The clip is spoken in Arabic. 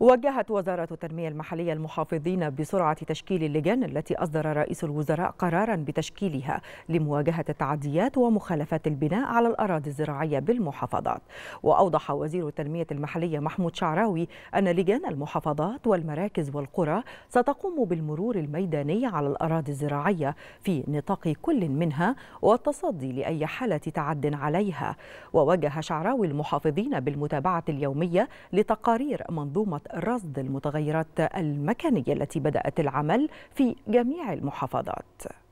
وجهت وزارة التنمية المحلية المحافظين بسرعة تشكيل اللجان التي أصدر رئيس الوزراء قرارا بتشكيلها لمواجهة التعديات ومخالفات البناء على الأراضي الزراعية بالمحافظات وأوضح وزير التنمية المحلية محمود شعراوي أن لجان المحافظات والمراكز والقرى ستقوم بالمرور الميداني على الأراضي الزراعية في نطاق كل منها والتصدي لأي حالة تعد عليها ووجه شعراوي المحافظين بالمتابعة اليومية لتقارير منظومة رصد المتغيرات المكانية التي بدأت العمل في جميع المحافظات